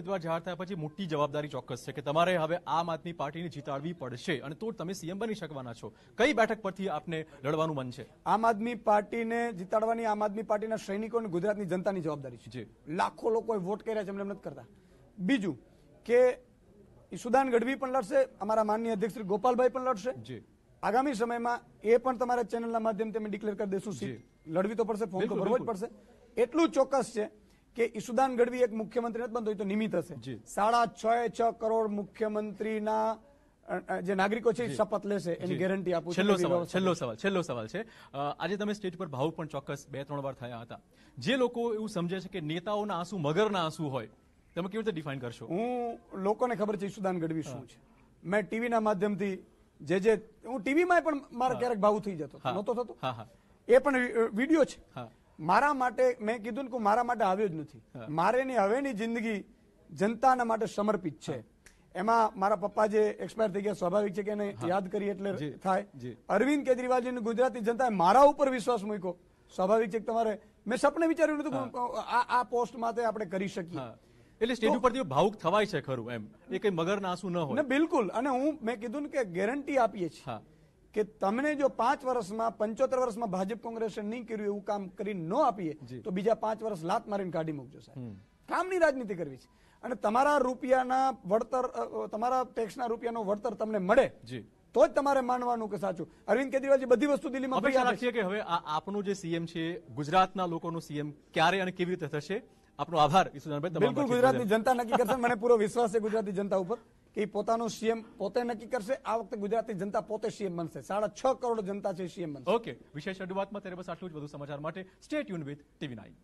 ઉમેદવાર જાહેર થયા પછી મોટી જવાબદારી ચોક્કસ છે કે તમારે હવે આમ આદમી પાર્ટીને જીતાડવી પડશે અને તો તમે સીએમ બની શકવાના છો કઈ બેઠક પરથી આપને લડવાનું મન છે આમ આદમી પાર્ટીને જીતાડવાની આમ આદમી પાર્ટીના સૈનિકો અને ગુજરાતની જનતાની જવાબદારી છે લાખો લોકોએ વોટ કર્યા છે એમને નથી કરતા બીજું કે ઈસુદાન ગઢવી પણ લડશે અમારા માનનીય અધ્યક્ષ શ્રી ગોપાલભાઈ પણ લડશે જી આગામી સમયમાં એ પણ તમારા ચેનલના માધ્યમથી અમે ડિક્લેર કરી દેશું લડવી તો પડશે ફોર્મ તો ભરવો જ પડશે એટલું ચોક્કસ છે કે ઈસુદાન ગઢવી એક મુખ્યમંત્રી નથી બનતો તો નિમિત્ત હશે સાડા છ છ કરોડ મુખ્યમંત્રીના જે નાગરિકો છે શપથ લેશે એની ગેરંટી આપું છેલ્લો સવાલ છેલ્લો સવાલ છેલ્લો સવાલ છે આજે તમે સ્ટેજ પર ભાવ પણ ચોક્કસ બે ત્રણ વાર થયા હતા જે લોકો એવું સમજે છે કે નેતાઓના આંસુ મગરના આંસુ હોય તમે કેવી રીતે ડિફાઇન કરશો હું લોકોને ખબર છે ઈસુદાન ગઢવી શું છે મેં ટીવીના માધ્યમથી જે જે હું ટીવીમાં પણ મારા ક્યારેક ભાવ થઈ જતો નહોતો થતો એ પણ વિડીયો છે મારા માટે મેં કીધું કે મારા માટે આવ્યો જ નથી મારેની હવેની જિંદગી જનતાના માટે સમર્પિત છે એમાં મારા પપ્પા જે એક્સપાયર થઈ ગયા સ્વાભાવિક છે કે એને યાદ કરીએ એટલે થાય અરવિંદ કેજરીવાલજી ગુજરાતી જનતાએ મારા ઉપર વિશ્વાસ મૂક્યો સ્વાભાવિક છે કે તમારે મેં સપને વિચાર્યું નતું આ પોસ્ટ માટે આપણે કરી શકીએ એટલે સ્ટેજ ઉપરથી ભાવુક થવાય છે ખરું એમ એ કઈ મગર ના આંસુ ન હોય બિલકુલ અને હું મેં કીધું ને કે ગેરંટી આપીએ છીએ કે તમને જો પાંચ વર્ષમાં પંચોતેર વર્ષમાં ભાજપ કોંગ્રેસે નહીં કર્યું એવું કામ કરી ન આપીએ તો બીજા પાંચ વર્ષ લાત મારીને કાઢી મૂકજો સાહેબ કામની રાજનીતિ કરવી છે અને તમારા રૂપિયાના વળતર તમારા ટેક્સના રૂપિયાનો વળતર તમને મળે તો જ તમારે માનવાનું કે સાચું અરવિંદ કેજરીવાલજી બધી વસ્તુ દિલ્હીમાં અપેક્ષા રાખીએ કે હવે આપનું જે સીએમ છે ગુજરાતના લોકોનું સીએમ ક્યારે અને કેવી રીતે થશે આપનો આભાર ઈસુદાનભાઈ બિલકુલ ગુજરાતની જનતા નક્કી કરશે મને પૂરો વિશ્વાસ છે ગુજરાતની જનતા ઉપર એ પોતાનું સીએમ પોતે નક્કી કરશે આ વખતે ગુજરાતની જનતા પોતે સીએમ બનશે સાડા છ કરોડ જનતા છે સીએમ બનશે ઓકે વિશેષ અડુવાતમાં ત્યારે બસ આટલું જ વધુ સમાચાર માટે સ્ટેટ યુન વિથ ટીવી નાઇન